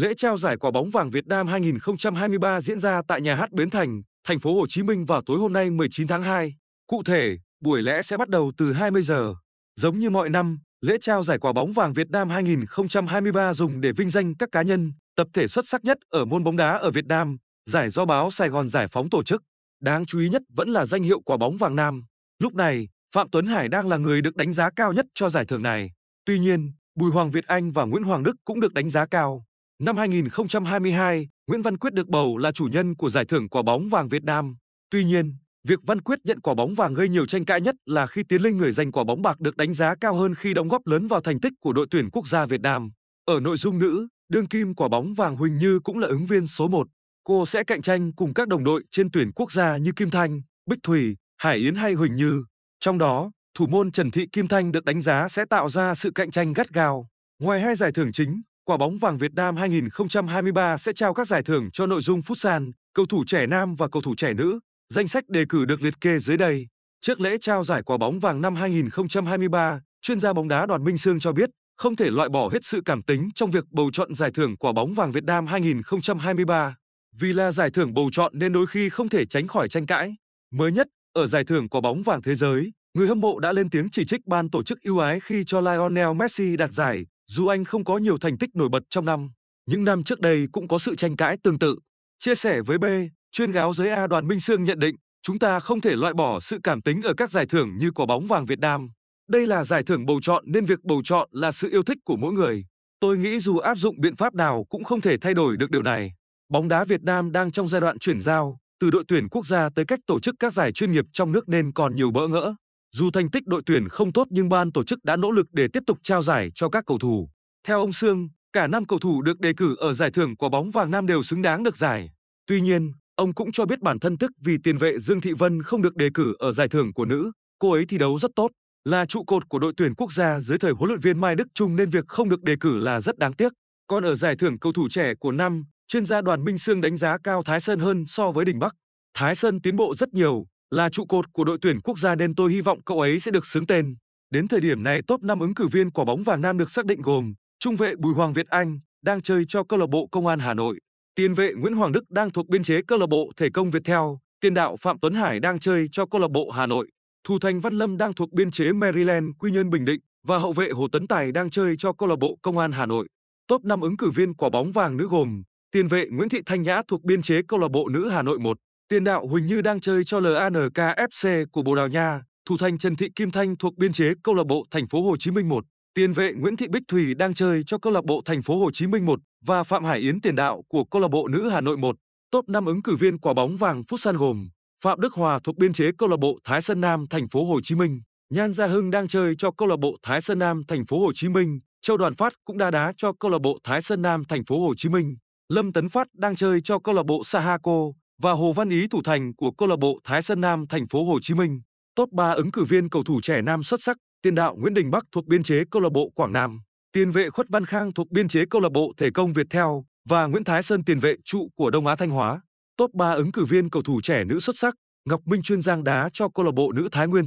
Lễ trao giải quả bóng vàng Việt Nam 2023 diễn ra tại nhà hát Bến Thành, thành phố Hồ Chí Minh vào tối hôm nay 19 tháng 2. Cụ thể, buổi lễ sẽ bắt đầu từ 20 giờ. Giống như mọi năm, lễ trao giải quả bóng vàng Việt Nam 2023 dùng để vinh danh các cá nhân, tập thể xuất sắc nhất ở môn bóng đá ở Việt Nam, giải do báo Sài Gòn Giải phóng tổ chức. Đáng chú ý nhất vẫn là danh hiệu quả bóng vàng nam. Lúc này, Phạm Tuấn Hải đang là người được đánh giá cao nhất cho giải thưởng này. Tuy nhiên, Bùi Hoàng Việt Anh và Nguyễn Hoàng Đức cũng được đánh giá cao. Năm 2022, Nguyễn Văn Quyết được bầu là chủ nhân của giải thưởng quả bóng vàng Việt Nam. Tuy nhiên, việc Văn Quyết nhận quả bóng vàng gây nhiều tranh cãi nhất là khi Tiến Linh người giành quả bóng bạc được đánh giá cao hơn khi đóng góp lớn vào thành tích của đội tuyển quốc gia Việt Nam. Ở nội dung nữ, đương kim quả bóng vàng Huỳnh Như cũng là ứng viên số 1. Cô sẽ cạnh tranh cùng các đồng đội trên tuyển quốc gia như Kim Thanh, Bích Thủy, Hải Yến hay Huỳnh Như. Trong đó, thủ môn Trần Thị Kim Thanh được đánh giá sẽ tạo ra sự cạnh tranh gắt gao. Ngoài hai giải thưởng chính, Quả bóng vàng Việt Nam 2023 sẽ trao các giải thưởng cho nội dung futsal, cầu thủ trẻ nam và cầu thủ trẻ nữ. Danh sách đề cử được liệt kê dưới đây. Trước lễ trao giải quả bóng vàng năm 2023, chuyên gia bóng đá Đoàn Minh Sương cho biết không thể loại bỏ hết sự cảm tính trong việc bầu chọn giải thưởng quả bóng vàng Việt Nam 2023. Vì là giải thưởng bầu chọn nên đôi khi không thể tránh khỏi tranh cãi. Mới nhất, ở giải thưởng quả bóng vàng thế giới, người hâm mộ đã lên tiếng chỉ trích ban tổ chức ưu ái khi cho Lionel Messi đạt giải dù anh không có nhiều thành tích nổi bật trong năm, những năm trước đây cũng có sự tranh cãi tương tự. Chia sẻ với B, chuyên gáo giới A Đoàn Minh Sương nhận định, chúng ta không thể loại bỏ sự cảm tính ở các giải thưởng như quả bóng vàng Việt Nam. Đây là giải thưởng bầu chọn nên việc bầu chọn là sự yêu thích của mỗi người. Tôi nghĩ dù áp dụng biện pháp nào cũng không thể thay đổi được điều này. Bóng đá Việt Nam đang trong giai đoạn chuyển giao, từ đội tuyển quốc gia tới cách tổ chức các giải chuyên nghiệp trong nước nên còn nhiều bỡ ngỡ. Dù thành tích đội tuyển không tốt nhưng ban tổ chức đã nỗ lực để tiếp tục trao giải cho các cầu thủ. Theo ông Sương, cả năm cầu thủ được đề cử ở giải thưởng quả bóng vàng nam đều xứng đáng được giải. Tuy nhiên, ông cũng cho biết bản thân tức vì tiền vệ Dương Thị Vân không được đề cử ở giải thưởng của nữ. Cô ấy thi đấu rất tốt, là trụ cột của đội tuyển quốc gia dưới thời huấn luyện viên Mai Đức Trung nên việc không được đề cử là rất đáng tiếc. Còn ở giải thưởng cầu thủ trẻ của năm, chuyên gia Đoàn Minh Sương đánh giá cao Thái Sơn hơn so với Đình Bắc. Thái Sơn tiến bộ rất nhiều, là trụ cột của đội tuyển quốc gia nên tôi hy vọng cậu ấy sẽ được xướng tên. Đến thời điểm này top 5 ứng cử viên quả bóng vàng nam được xác định gồm trung vệ Bùi Hoàng Việt Anh đang chơi cho câu lạc bộ Công an Hà Nội, tiền vệ Nguyễn Hoàng Đức đang thuộc biên chế câu lạc bộ Thể công Việt Theo, tiền đạo Phạm Tuấn Hải đang chơi cho câu lạc bộ Hà Nội, thủ thành Văn Lâm đang thuộc biên chế Maryland Quy Nhơn Bình Định và hậu vệ Hồ Tấn Tài đang chơi cho câu lạc bộ Công an Hà Nội. Top 5 ứng cử viên quả bóng vàng nữ gồm tiền vệ Nguyễn Thị Thanh Nhã thuộc biên chế câu lạc bộ nữ Hà Nội 1, Tiền đạo Huỳnh Như đang chơi cho LANKFC của Bồ Đào Nha, thủ thành Trần Thị Kim Thanh thuộc biên chế câu lạc bộ Thành phố Hồ Chí Minh 1. Tiền vệ Nguyễn Thị Bích Thủy đang chơi cho câu lạc bộ Thành phố Hồ Chí Minh 1 và Phạm Hải Yến tiền đạo của câu lạc bộ nữ Hà Nội 1. Top 5 ứng cử viên quả bóng vàng Phút San gồm Phạm Đức Hòa thuộc biên chế câu lạc bộ Thái Sơn Nam Thành phố Hồ Chí Minh, Nhan Gia Hưng đang chơi cho câu lạc bộ Thái Sơn Nam Thành phố Hồ Chí Minh, Châu Đoàn Phát cũng đã đá cho câu lạc bộ Thái Sơn Nam Thành phố Hồ Chí Minh, Lâm Tấn Phát đang chơi cho câu lạc bộ Sahako và Hồ Văn Ý thủ thành của câu lạc bộ Thái Sơn Nam thành phố Hồ Chí Minh. Top 3 ứng cử viên cầu thủ trẻ nam xuất sắc, tiền đạo Nguyễn Đình Bắc thuộc biên chế câu lạc bộ Quảng Nam, tiền vệ Khuất Văn Khang thuộc biên chế câu lạc bộ Thể công Việt Theo và Nguyễn Thái Sơn tiền vệ trụ của Đông Á Thanh Hóa. Top 3 ứng cử viên cầu thủ trẻ nữ xuất sắc, Ngọc Minh chuyên giang đá cho câu lạc bộ nữ Thái Nguyên.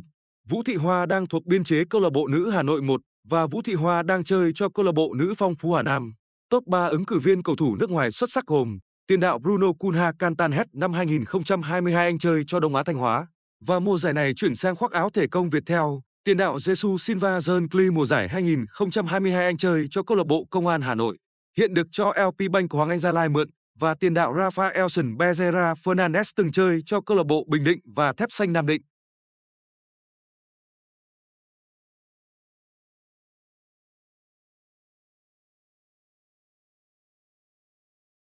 Vũ Thị Hoa đang thuộc biên chế câu lạc bộ nữ Hà Nội 1 và Vũ Thị Hoa đang chơi cho câu lạc bộ nữ Phong Phú Hà Nam. Top 3 ứng cử viên cầu thủ nước ngoài xuất sắc gồm Tiền đạo Bruno Kunha Cantanhet năm 2022 anh chơi cho Đông Á Thanh Hóa và mùa giải này chuyển sang khoác áo thể công Việt theo. Tiền đạo Jesus Silva Zern Kli mùa giải 2022 anh chơi cho câu lạc bộ Công an Hà Nội. Hiện được cho LP Bank Hoàng Anh Gia Lai mượn và tiền đạo Rafaelson Bezerra Fernandez từng chơi cho câu lạc bộ Bình Định và Thép Xanh Nam Định.